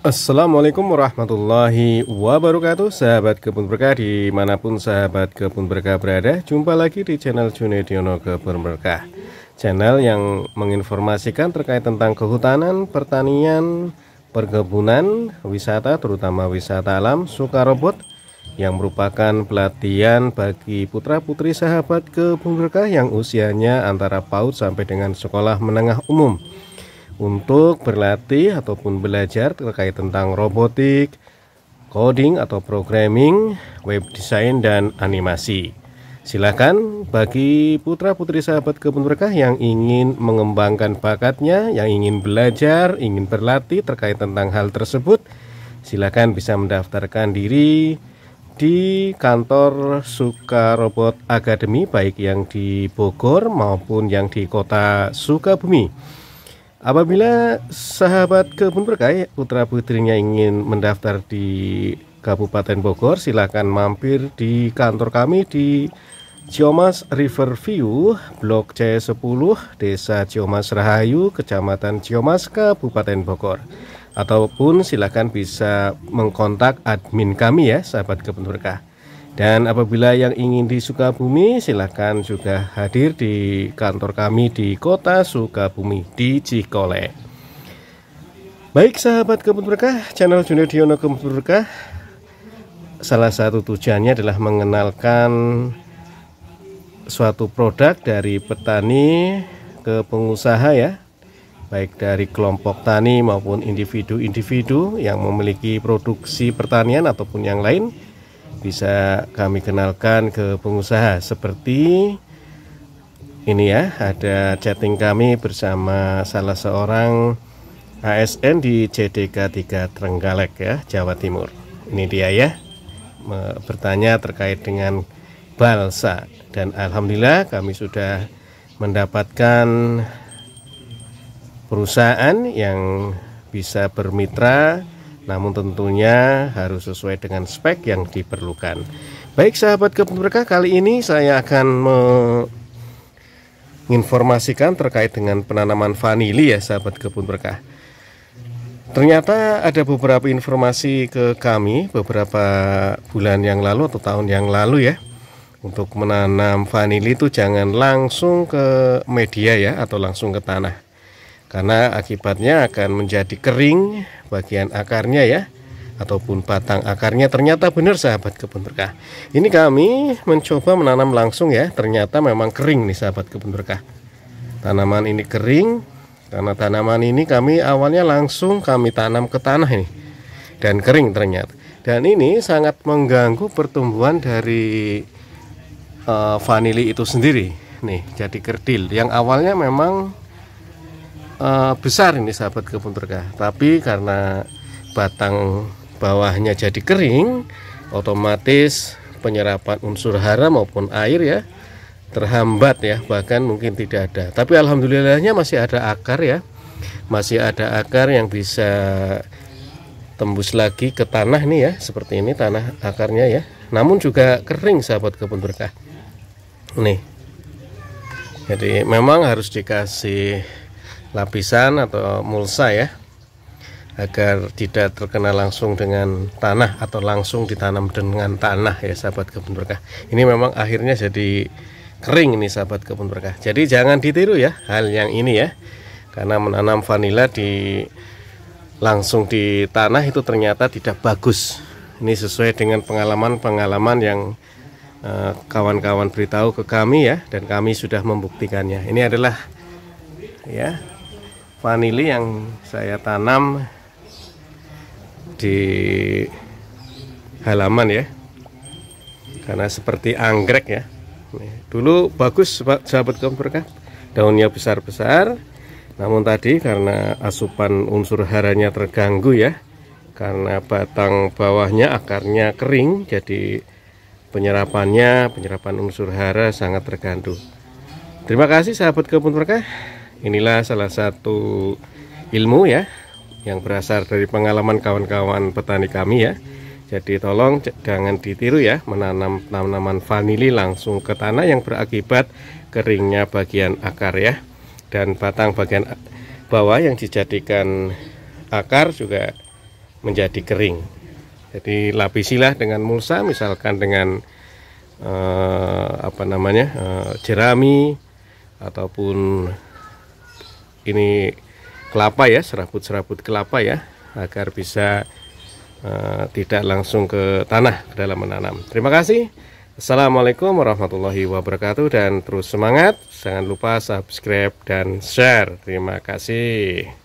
Assalamualaikum warahmatullahi wabarakatuh Sahabat Kebun Berkah dimanapun sahabat Kebun Berkah berada Jumpa lagi di channel Junediono Kebun Berkah Channel yang menginformasikan terkait tentang kehutanan, pertanian, perkebunan, wisata terutama wisata alam, suka robot Yang merupakan pelatihan bagi putra putri sahabat Kebun Berkah yang usianya antara PAUD sampai dengan sekolah menengah umum untuk berlatih ataupun belajar terkait tentang robotik, coding atau programming, web design dan animasi. Silakan bagi putra-putri sahabat kebun berkah yang ingin mengembangkan bakatnya, yang ingin belajar, ingin berlatih terkait tentang hal tersebut, silakan bisa mendaftarkan diri di kantor Sukarobot Academy baik yang di Bogor maupun yang di kota Sukabumi. Apabila sahabat kebun berkah putra putrinya ingin mendaftar di Kabupaten Bogor, silakan mampir di kantor kami di Ciomas River View, Blok C10, Desa Ciomas Rahayu, Kecamatan Ciomas, Kabupaten Bogor. Ataupun silakan bisa mengkontak admin kami ya, sahabat kebun berkah. Dan apabila yang ingin di Sukabumi silahkan juga hadir di kantor kami di kota Sukabumi di Cikole Baik sahabat kebun berkah, channel Junior Diono kebun berkah Salah satu tujuannya adalah mengenalkan suatu produk dari petani ke pengusaha ya Baik dari kelompok tani maupun individu-individu yang memiliki produksi pertanian ataupun yang lain bisa kami kenalkan ke pengusaha seperti ini ya ada chatting kami bersama salah seorang ASN di CDK 3 Trenggalek ya Jawa Timur ini dia ya bertanya terkait dengan balsa dan alhamdulillah kami sudah mendapatkan perusahaan yang bisa bermitra namun tentunya harus sesuai dengan spek yang diperlukan. Baik sahabat kebun berkah kali ini saya akan menginformasikan terkait dengan penanaman vanili ya sahabat kebun berkah. Ternyata ada beberapa informasi ke kami beberapa bulan yang lalu atau tahun yang lalu ya. Untuk menanam vanili itu jangan langsung ke media ya atau langsung ke tanah karena akibatnya akan menjadi kering bagian akarnya ya ataupun batang akarnya ternyata benar sahabat kebun berkah ini kami mencoba menanam langsung ya ternyata memang kering nih sahabat kebun berkah tanaman ini kering karena tanaman ini kami awalnya langsung kami tanam ke tanah ini dan kering ternyata dan ini sangat mengganggu pertumbuhan dari uh, vanili itu sendiri nih jadi kerdil yang awalnya memang uh, besar ini sahabat kebun berkah tapi karena batang bawahnya jadi kering otomatis penyerapan unsur hara maupun air ya terhambat ya bahkan mungkin tidak ada tapi alhamdulillahnya masih ada akar ya masih ada akar yang bisa tembus lagi ke tanah nih ya seperti ini tanah akarnya ya namun juga kering sahabat kebun berkah nih jadi memang harus dikasih lapisan atau mulsa ya agar tidak terkena langsung dengan tanah atau langsung ditanam dengan tanah ya sahabat kebun berkah ini memang akhirnya jadi kering ini sahabat kebun berkah jadi jangan ditiru ya hal yang ini ya karena menanam vanila di langsung di tanah itu ternyata tidak bagus ini sesuai dengan pengalaman-pengalaman yang eh, kawan-kawan uh, beritahu ke kami ya dan kami sudah membuktikannya ini adalah ya vanili yang saya tanam di halaman ya karena seperti anggrek ya dulu bagus sahabat komperkap daunnya besar-besar namun tadi karena asupan unsur haranya terganggu ya karena batang bawahnya akarnya kering jadi penyerapannya penyerapan unsur hara sangat tergantung. terima kasih sahabat kebun berkah inilah salah satu ilmu ya yang berasal dari pengalaman kawan-kawan petani kami ya jadi tolong jangan ditiru ya menanam tanaman vanili langsung ke tanah yang berakibat keringnya bagian akar ya dan batang bagian bawah yang dijadikan akar juga menjadi kering jadi lapisilah dengan mulsa misalkan dengan eh, apa namanya eh, jerami ataupun ini kelapa ya serabut-serabut kelapa ya agar bisa uh, tidak langsung ke tanah ke dalam menanam terima kasih Assalamualaikum warahmatullahi wabarakatuh dan terus semangat jangan lupa subscribe dan share terima kasih